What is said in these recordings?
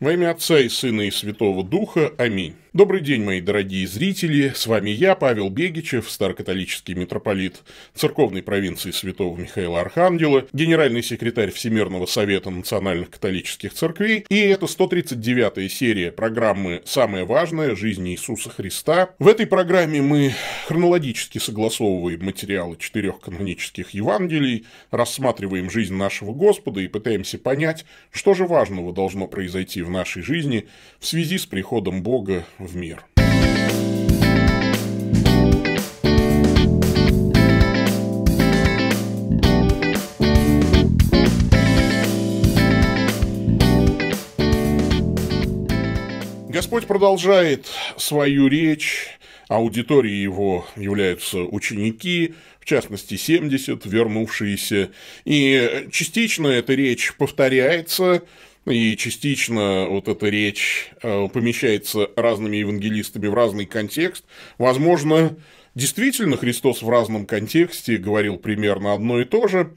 Во имя Отца и Сына и Святого Духа. Аминь. Добрый день, мои дорогие зрители. С вами я, Павел Бегичев, старокатолический митрополит церковной провинции святого Михаила Архангела, генеральный секретарь Всемирного совета национальных католических церквей. И это 139-я серия программы «Самое важное. Жизнь Иисуса Христа». В этой программе мы хронологически согласовываем материалы четырех канонических Евангелий, рассматриваем жизнь нашего Господа и пытаемся понять, что же важного должно произойти в нашей жизни в связи с приходом Бога в мир. Господь продолжает свою речь. Аудиторией его являются ученики, в частности 70, вернувшиеся. И частично эта речь повторяется, и частично вот эта речь э, помещается разными евангелистами в разный контекст. Возможно, действительно Христос в разном контексте говорил примерно одно и то же.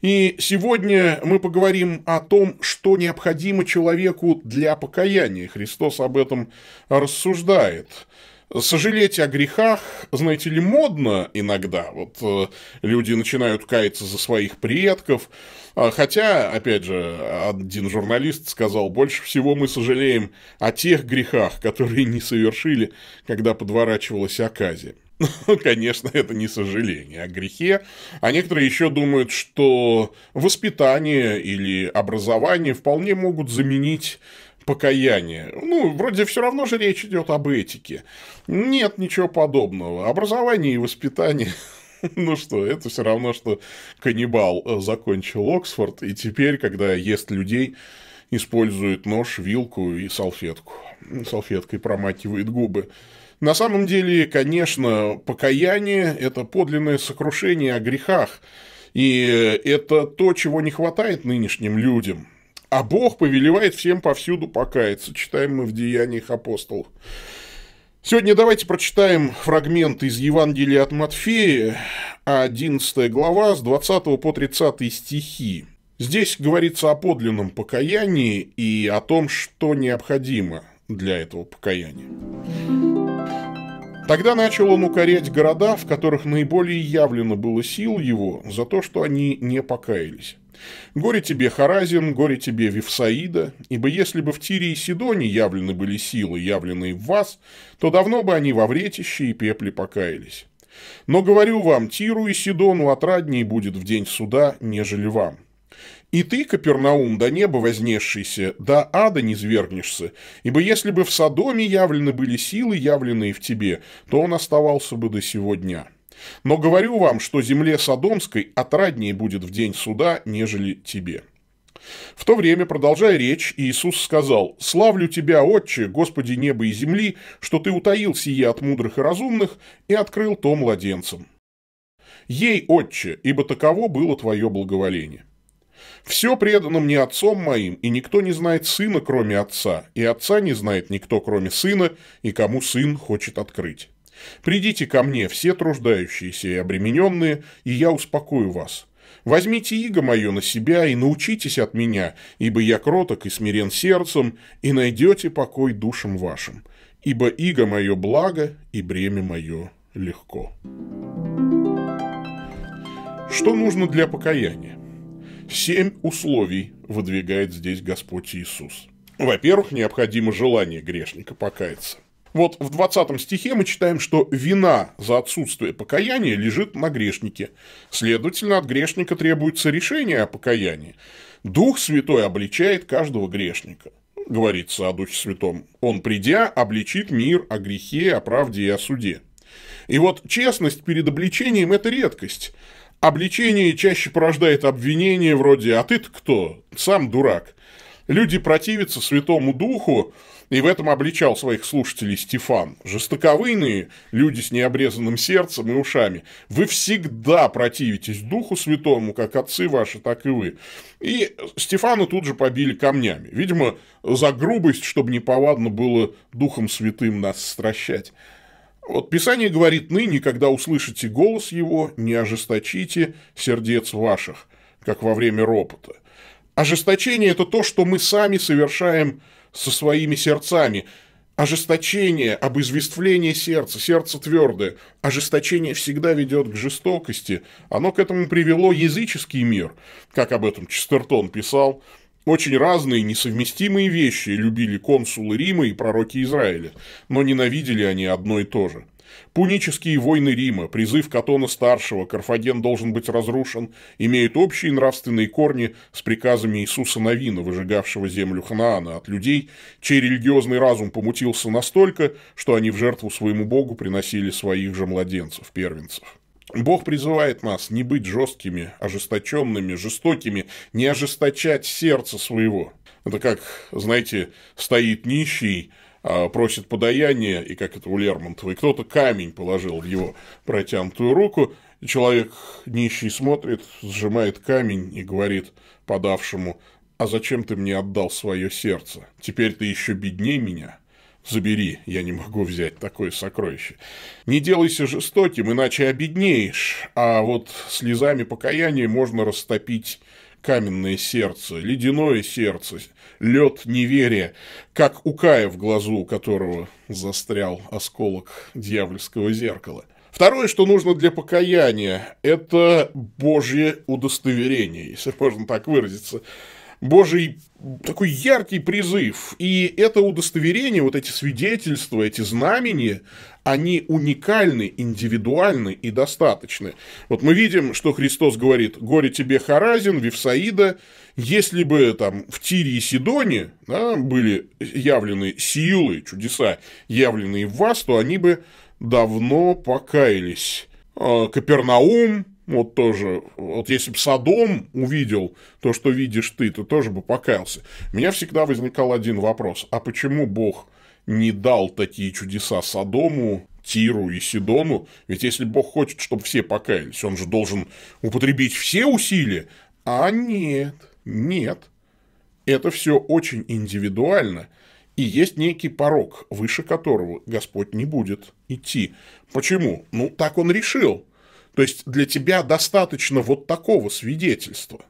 И сегодня мы поговорим о том, что необходимо человеку для покаяния. Христос об этом рассуждает сожалеть о грехах, знаете ли, модно иногда. Вот э, люди начинают каяться за своих предков. А, хотя, опять же, один журналист сказал, больше всего мы сожалеем о тех грехах, которые не совершили, когда подворачивалась оказия. Ну, конечно, это не сожаление о грехе. А некоторые еще думают, что воспитание или образование вполне могут заменить покаяние, Ну, вроде все равно же речь идет об этике. Нет ничего подобного. Образование и воспитание ну что, это все равно, что каннибал э, закончил Оксфорд, и теперь, когда ест людей, использует нож, вилку и салфетку. Салфеткой промакивает губы. На самом деле, конечно, покаяние – это подлинное сокрушение о грехах. И э, это то, чего не хватает нынешним людям. А Бог повелевает всем повсюду покаяться. Читаем мы в Деяниях апостолов. Сегодня давайте прочитаем фрагмент из Евангелия от Матфея, 11 глава, с 20 по 30 стихи. Здесь говорится о подлинном покаянии и о том, что необходимо для этого покаяния. Тогда начал он укорять города, в которых наиболее явлено было сил его за то, что они не покаялись. Горе тебе, Харазин, горе тебе, Вифсаида, ибо если бы в Тире и Сидоне явлены были силы, явленные в вас, то давно бы они во вретище и пепле покаялись. Но говорю вам, Тиру и Сидону отрадней будет в день суда, нежели вам. И ты, Капернаум, до неба вознесшийся, до ада не звергнешься, ибо если бы в Содоме явлены были силы, явленные в тебе, то он оставался бы до сего дня. Но говорю вам, что земле Содомской отраднее будет в день суда, нежели тебе». В то время, продолжая речь, Иисус сказал, «Славлю Тебя, Отче, Господи неба и земли, что Ты утаил сие от мудрых и разумных и открыл то младенцам. Ей, Отче, ибо таково было Твое благоволение». Все предано мне отцом моим, и никто не знает сына, кроме отца, и отца не знает никто, кроме сына, и кому сын хочет открыть. Придите ко мне, все труждающиеся и обремененные, и я успокою вас. Возьмите иго мое на себя и научитесь от меня, ибо я кроток и смирен сердцем, и найдете покой душам вашим. Ибо иго мое благо, и бремя мое легко. Что нужно для покаяния? Семь условий выдвигает здесь Господь Иисус. Во-первых, необходимо желание грешника покаяться. Вот в 20 стихе мы читаем, что вина за отсутствие покаяния лежит на грешнике. Следовательно, от грешника требуется решение о покаянии. Дух Святой обличает каждого грешника. Говорится о Духе Святом. Он, придя, обличит мир о грехе, о правде и о суде. И вот честность перед обличением – это редкость. Обличение чаще порождает обвинение вроде «а ты-то кто? Сам дурак». Люди противятся Святому Духу, и в этом обличал своих слушателей Стефан. Жестоковыйные, люди с необрезанным сердцем и ушами, вы всегда противитесь Духу Святому, как отцы ваши, так и вы. И Стефана тут же побили камнями. Видимо, за грубость, чтобы неповадно было Духом Святым нас стращать. Вот Писание говорит ныне, когда услышите голос его, не ожесточите сердец ваших, как во время ропота. Ожесточение – это то, что мы сами совершаем со своими сердцами. Ожесточение, обызвествление сердца, сердце твердое. Ожесточение всегда ведет к жестокости. Оно к этому привело языческий мир, как об этом Честертон писал очень разные несовместимые вещи любили консулы Рима и пророки Израиля, но ненавидели они одно и то же. Пунические войны Рима, призыв Катона-старшего, Карфаген должен быть разрушен, имеют общие нравственные корни с приказами Иисуса Новина, выжигавшего землю Ханаана от людей, чей религиозный разум помутился настолько, что они в жертву своему богу приносили своих же младенцев, первенцев. Бог призывает нас не быть жесткими, ожесточенными, жестокими, не ожесточать сердце своего. Это как, знаете, стоит нищий, а, просит подаяние, и как это у Лермонтова, и кто-то камень положил в его протянутую руку, и человек нищий смотрит, сжимает камень и говорит подавшему, а зачем ты мне отдал свое сердце? Теперь ты еще беднее меня. Забери, я не могу взять такое сокровище. Не делайся жестоким, иначе обеднеешь, а вот слезами покаяния можно растопить каменное сердце, ледяное сердце, лед неверия, как у Кая в глазу, у которого застрял осколок дьявольского зеркала. Второе, что нужно для покаяния, это Божье удостоверение, если можно так выразиться божий такой яркий призыв. И это удостоверение, вот эти свидетельства, эти знамения, они уникальны, индивидуальны и достаточны. Вот мы видим, что Христос говорит, «Горе тебе, Харазин, Вифсаида, если бы там в Тире и Сидоне да, были явлены силы, чудеса, явленные в вас, то они бы давно покаялись». А, Капернаум, вот тоже, вот если бы Садом увидел то, что видишь ты, то тоже бы покаялся. У меня всегда возникал один вопрос. А почему Бог не дал такие чудеса Содому, Тиру и Сидону? Ведь если Бог хочет, чтобы все покаялись, он же должен употребить все усилия. А нет, нет. Это все очень индивидуально. И есть некий порог, выше которого Господь не будет идти. Почему? Ну, так он решил. То есть для тебя достаточно вот такого свидетельства.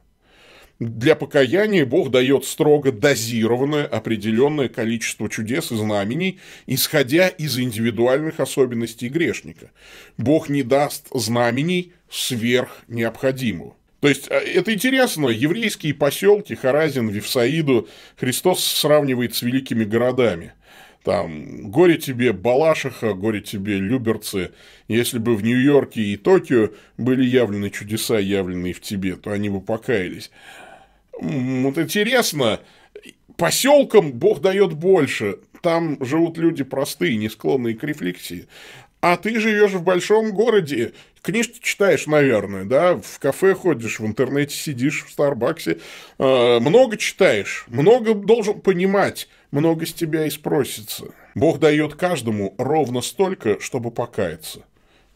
Для покаяния Бог дает строго дозированное определенное количество чудес и знамений, исходя из индивидуальных особенностей грешника. Бог не даст знамений сверх необходимого. То есть э, это интересно, еврейские поселки Харазин, Вифсаиду Христос сравнивает с великими городами – там «Горе тебе, Балашиха», «Горе тебе, Люберцы». Если бы в Нью-Йорке и Токио были явлены чудеса, явленные в тебе, то они бы покаялись. Вот интересно, поселкам Бог дает больше. Там живут люди простые, не склонные к рефлексии. А ты живешь в большом городе, книжки читаешь, наверное, да, в кафе ходишь, в интернете сидишь, в Старбаксе, а, много читаешь, много должен понимать много с тебя и спросится. Бог дает каждому ровно столько, чтобы покаяться.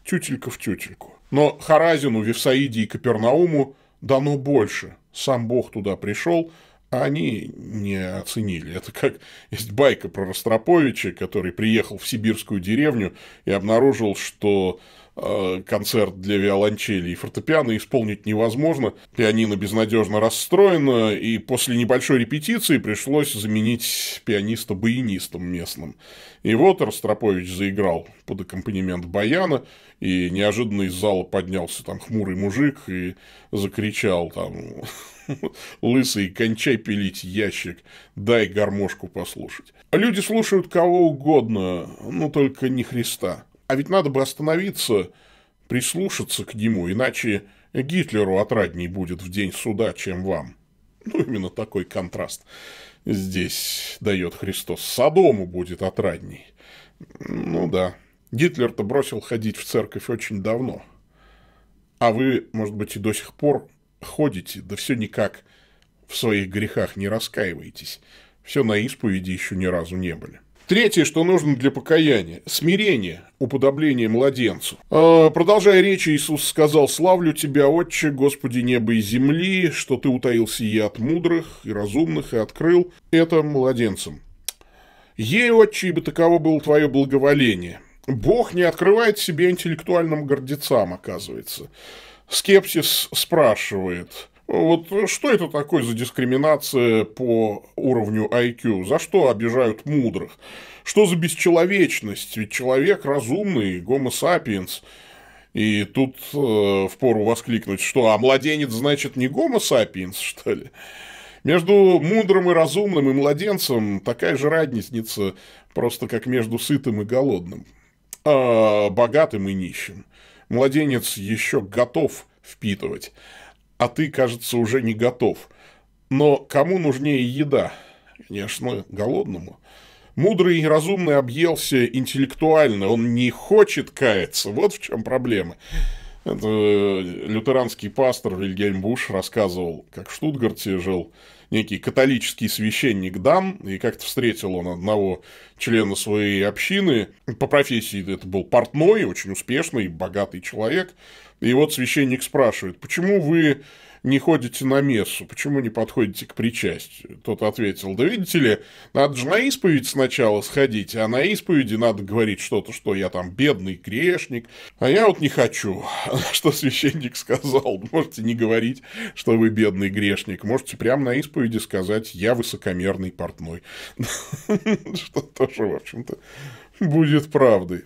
Тютелька в тютельку. Но Харазину, Вифсаиде и Капернауму дано больше. Сам Бог туда пришел, а они не оценили. Это как есть байка про Ростроповича, который приехал в сибирскую деревню и обнаружил, что Э, концерт для виолончели и фортепиано исполнить невозможно. Пианино безнадежно расстроено, и после небольшой репетиции пришлось заменить пианиста баянистом местным. И вот Ростропович заиграл под аккомпанемент баяна, и неожиданно из зала поднялся там хмурый мужик и закричал там «Лысый, кончай пилить ящик, дай гармошку послушать». Люди слушают кого угодно, но только не Христа. А ведь надо бы остановиться, прислушаться к нему, иначе Гитлеру отрадней будет в день суда, чем вам. Ну, именно такой контраст здесь дает Христос. Содому будет отрадней. Ну да. Гитлер-то бросил ходить в церковь очень давно. А вы, может быть, и до сих пор ходите, да все никак в своих грехах не раскаиваетесь. Все на исповеди еще ни разу не были. Третье, что нужно для покаяния – смирение, уподобление младенцу. А, продолжая речь, Иисус сказал, «Славлю Тебя, Отче, Господи неба и земли, что Ты утаил сие от мудрых и разумных и открыл это младенцам. Ей, Отче, ибо таково было Твое благоволение». Бог не открывает себе интеллектуальным гордецам, оказывается. Скепсис спрашивает – вот что это такое за дискриминация по уровню IQ? За что обижают мудрых? Что за бесчеловечность? Ведь человек разумный, гомо сапиенс. И тут э, впору воскликнуть, что «а младенец, значит, не гомо сапиенс, что ли?» Между мудрым и разумным и младенцем такая же разница, просто как между сытым и голодным, а богатым и нищим. Младенец еще готов впитывать, а ты, кажется, уже не готов. Но кому нужнее еда? Конечно, голодному. Мудрый и разумный объелся интеллектуально, он не хочет каяться, вот в чем проблема. Это э, лютеранский пастор Вильгельм Буш рассказывал, как в Штутгарте жил некий католический священник дам, и как-то встретил он одного члена своей общины. По профессии это был портной, очень успешный, богатый человек. И вот священник спрашивает, почему вы не ходите на мессу, почему не подходите к причастию? Тот ответил, да видите ли, надо же на исповедь сначала сходить, а на исповеди надо говорить что-то, что я там бедный грешник, а я вот не хочу. Что священник сказал, можете не говорить, что вы бедный грешник, можете прямо на исповеди сказать, я высокомерный портной. Что тоже, в общем-то, будет правдой.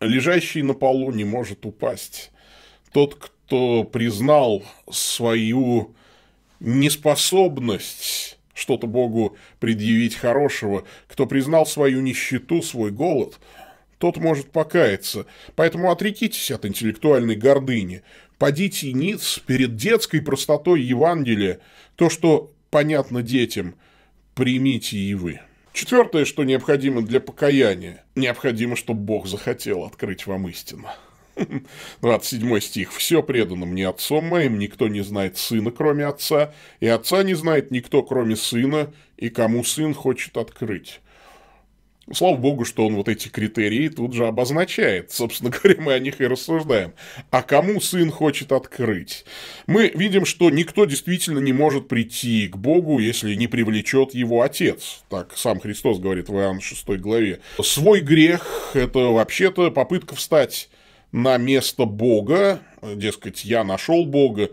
Лежащий на полу не может упасть. Тот, кто кто признал свою неспособность что-то Богу предъявить хорошего, кто признал свою нищету, свой голод, тот может покаяться. Поэтому отрекитесь от интеллектуальной гордыни, падите ниц перед детской простотой Евангелия, то, что понятно детям, примите и вы. Четвертое, что необходимо для покаяния, необходимо, чтобы Бог захотел открыть вам истину. 27 ну, стих. «Все предано мне отцом моим, никто не знает сына, кроме отца, и отца не знает никто, кроме сына, и кому сын хочет открыть». Слава богу, что он вот эти критерии тут же обозначает. Собственно говоря, мы о них и рассуждаем. А кому сын хочет открыть? Мы видим, что никто действительно не может прийти к Богу, если не привлечет его отец. Так сам Христос говорит в Иоанн 6 главе. Свой грех – это вообще-то попытка встать на место Бога, дескать, я нашел Бога.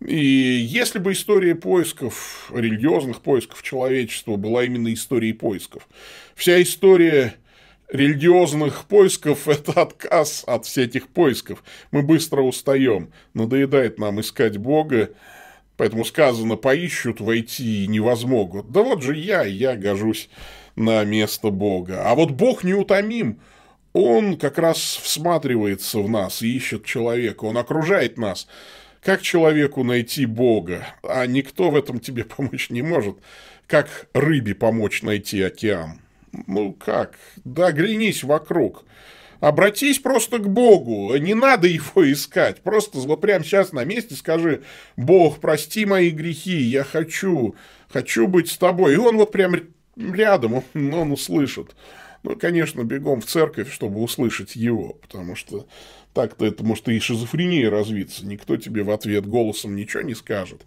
И если бы история поисков, религиозных поисков человечества была именно историей поисков, вся история религиозных поисков – это отказ от всех этих поисков. Мы быстро устаем, надоедает нам искать Бога, поэтому сказано «поищут, войти невозмогут. Да вот же я, я гожусь на место Бога. А вот Бог неутомим – он как раз всматривается в нас и ищет человека, он окружает нас. Как человеку найти Бога? А никто в этом тебе помочь не может. Как рыбе помочь найти океан? Ну как? Да глянись вокруг. Обратись просто к Богу, не надо его искать. Просто вот прямо сейчас на месте скажи, Бог, прости мои грехи, я хочу, хочу быть с тобой. И он вот прям рядом, он, он услышит. Ну конечно, бегом в церковь, чтобы услышать его, потому что так-то это может и шизофрения развиться, никто тебе в ответ голосом ничего не скажет.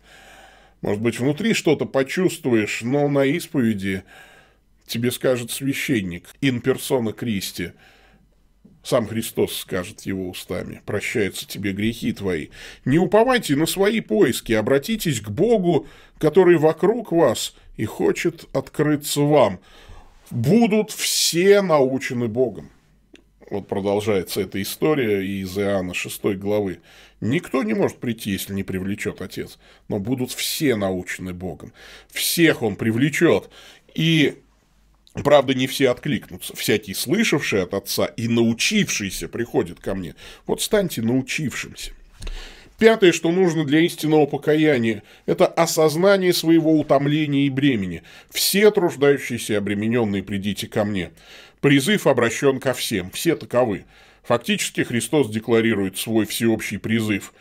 Может быть, внутри что-то почувствуешь, но на исповеди тебе скажет священник, ин персона Кристи. Сам Христос скажет его устами, прощаются тебе грехи твои. Не уповайте на свои поиски, обратитесь к Богу, который вокруг вас и хочет открыться вам будут все научены Богом. Вот продолжается эта история из Иоанна 6 главы. Никто не может прийти, если не привлечет Отец, но будут все научены Богом. Всех Он привлечет. И Правда, не все откликнутся. Всякий, слышавший от отца и научившийся, приходит ко мне. Вот станьте научившимся. Пятое, что нужно для истинного покаяния, это осознание своего утомления и бремени. Все труждающиеся и обремененные придите ко мне. Призыв обращен ко всем, все таковы. Фактически Христос декларирует свой всеобщий призыв.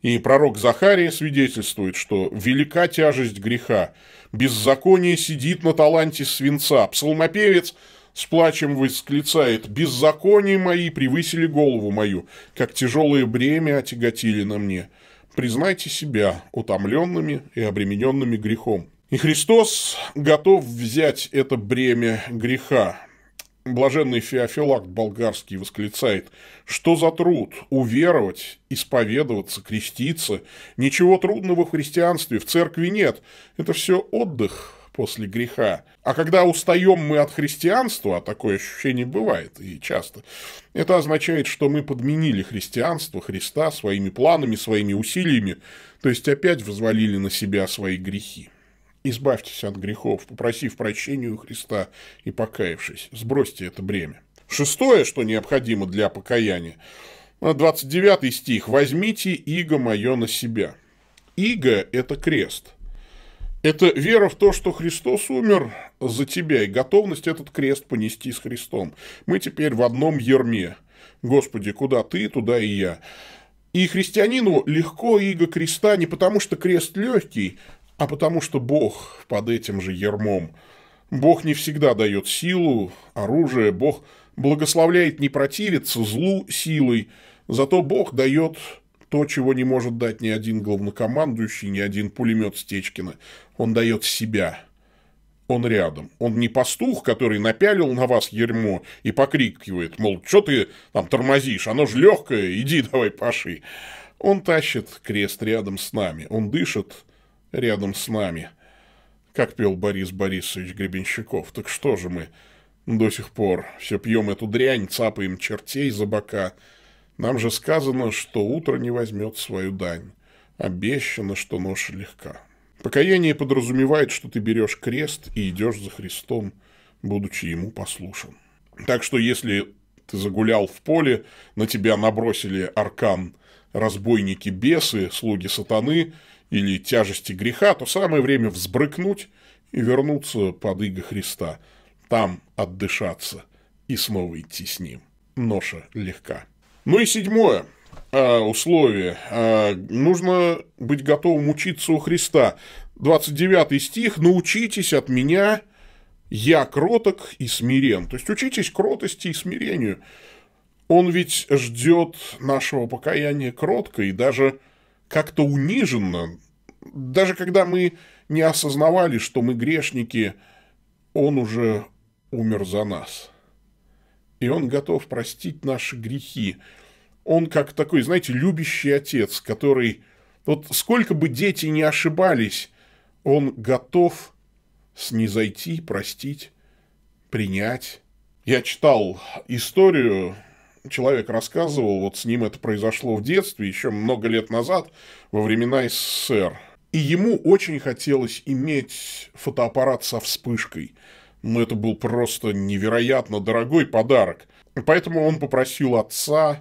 И пророк Захария свидетельствует, что «велика тяжесть греха, беззаконие сидит на таланте свинца». Псалмопевец – с плачем восклицает «Беззаконие мои превысили голову мою, как тяжелое бремя отяготили на мне. Признайте себя утомленными и обремененными грехом». И Христос готов взять это бремя греха. Блаженный Феофилакт болгарский восклицает, что за труд уверовать, исповедоваться, креститься. Ничего трудного в христианстве, в церкви нет. Это все отдых, после греха. А когда устаем мы от христианства, а такое ощущение бывает и часто, это означает, что мы подменили христианство, Христа своими планами, своими усилиями, то есть опять взвалили на себя свои грехи. Избавьтесь от грехов, попросив прощения у Христа и покаявшись. Сбросьте это бремя. Шестое, что необходимо для покаяния. 29 стих. «Возьмите иго мое на себя». Иго – это крест – это вера в то, что Христос умер за тебя, и готовность этот крест понести с Христом. Мы теперь в одном ерме. Господи, куда ты, туда и я. И христианину легко иго креста не потому, что крест легкий, а потому, что Бог под этим же ермом. Бог не всегда дает силу, оружие, Бог благословляет не противиться злу силой, зато Бог дает то, чего не может дать ни один главнокомандующий, ни один пулемет Стечкина. Он дает себя. Он рядом. Он не пастух, который напялил на вас ермо и покрикивает, мол, что ты там тормозишь, оно же легкое, иди давай паши. Он тащит крест рядом с нами. Он дышит рядом с нами. Как пел Борис Борисович Гребенщиков. Так что же мы до сих пор все пьем эту дрянь, цапаем чертей за бока – нам же сказано, что утро не возьмет свою дань. Обещано, что нож легка. Покаяние подразумевает, что ты берешь крест и идешь за Христом, будучи ему послушен. Так что если ты загулял в поле, на тебя набросили аркан разбойники-бесы, слуги сатаны или тяжести греха, то самое время взбрыкнуть и вернуться под иго Христа, там отдышаться и снова идти с ним. Ноша легка. Ну и седьмое а, условие. А, нужно быть готовым учиться у Христа. 29 стих «Научитесь от меня, я кроток и смирен». То есть учитесь кротости и смирению. Он ведь ждет нашего покаяния кротко и даже как-то униженно. Даже когда мы не осознавали, что мы грешники, он уже умер за нас и он готов простить наши грехи. Он как такой, знаете, любящий отец, который, вот сколько бы дети не ошибались, он готов снизойти, простить, принять. Я читал историю, человек рассказывал, вот с ним это произошло в детстве, еще много лет назад, во времена СССР. И ему очень хотелось иметь фотоаппарат со вспышкой – ну, это был просто невероятно дорогой подарок. Поэтому он попросил отца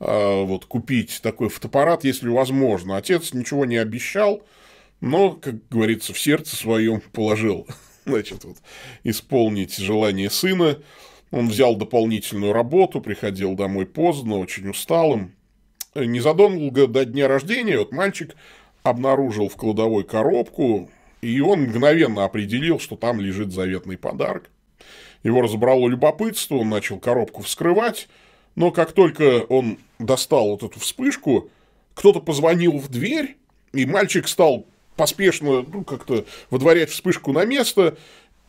э, вот, купить такой фотоаппарат, если возможно. Отец ничего не обещал, но, как говорится, в сердце своем положил значит, вот, исполнить желание сына. Он взял дополнительную работу, приходил домой поздно, очень усталым. Незадолго до дня рождения вот мальчик обнаружил в кладовой коробку и он мгновенно определил, что там лежит заветный подарок. Его разобрало любопытство, он начал коробку вскрывать, но как только он достал вот эту вспышку, кто-то позвонил в дверь, и мальчик стал поспешно ну, как-то выдворять вспышку на место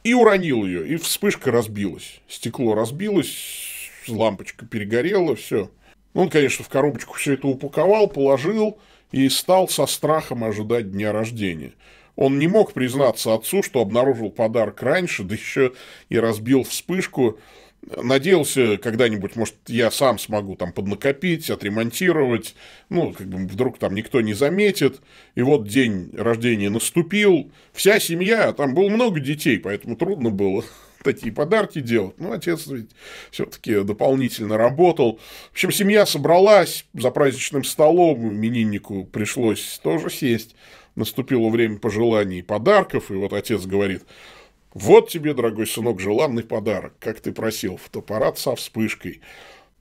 и уронил ее, и вспышка разбилась. Стекло разбилось, лампочка перегорела, все. Он, конечно, в коробочку все это упаковал, положил и стал со страхом ожидать дня рождения – он не мог признаться отцу, что обнаружил подарок раньше, да еще и разбил вспышку. Надеялся когда-нибудь, может, я сам смогу там поднакопить, отремонтировать, ну, как бы вдруг там никто не заметит. И вот день рождения наступил, вся семья, там было много детей, поэтому трудно было такие подарки делать. Ну, отец ведь все-таки дополнительно работал. В общем, семья собралась за праздничным столом, имениннику пришлось тоже сесть наступило время пожеланий и подарков, и вот отец говорит, вот тебе, дорогой сынок, желанный подарок, как ты просил, фотоаппарат со вспышкой.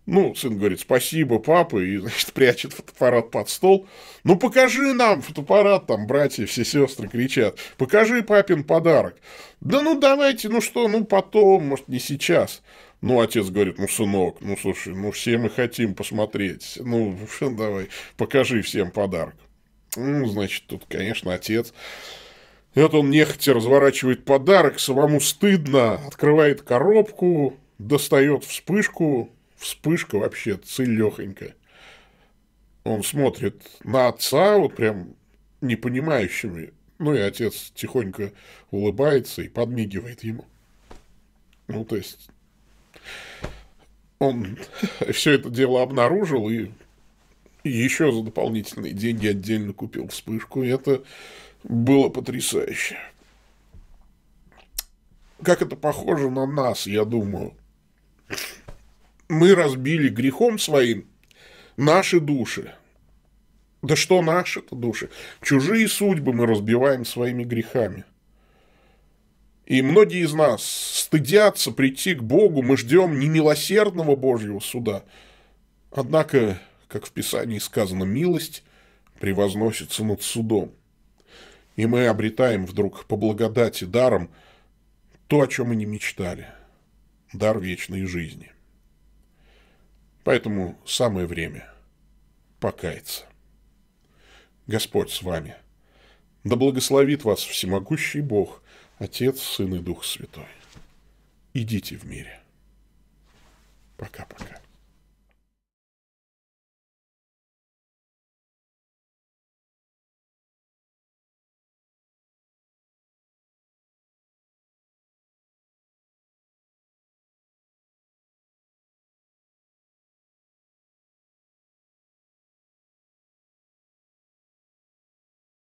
Ну, сын говорит, спасибо, папа, и, значит, прячет фотоаппарат под стол. Ну, покажи нам фотоаппарат, там, братья, все сестры кричат. Покажи папин подарок. Да ну, давайте, ну что, ну, потом, может, не сейчас. Ну, отец говорит, ну, сынок, ну, слушай, ну, все мы хотим посмотреть. Ну, давай, покажи всем подарок. Ну, значит, тут, конечно, отец. И вот он нехотя разворачивает подарок, самому стыдно, открывает коробку, достает вспышку. Вспышка вообще целехонька. Он смотрит на отца, вот прям непонимающими. Ну и отец тихонько улыбается и подмигивает ему. Ну, то есть он все это дело обнаружил и еще за дополнительные деньги отдельно купил вспышку. И это было потрясающе. Как это похоже на нас, я думаю. Мы разбили грехом своим наши души. Да что наши-то души? Чужие судьбы мы разбиваем своими грехами. И многие из нас стыдятся прийти к Богу, мы ждем не милосердного Божьего суда. Однако как в Писании сказано, милость превозносится над судом. И мы обретаем вдруг по благодати даром то, о чем мы не мечтали – дар вечной жизни. Поэтому самое время покаяться. Господь с вами. Да благословит вас всемогущий Бог, Отец, Сын и Дух Святой. Идите в мире. Пока-пока.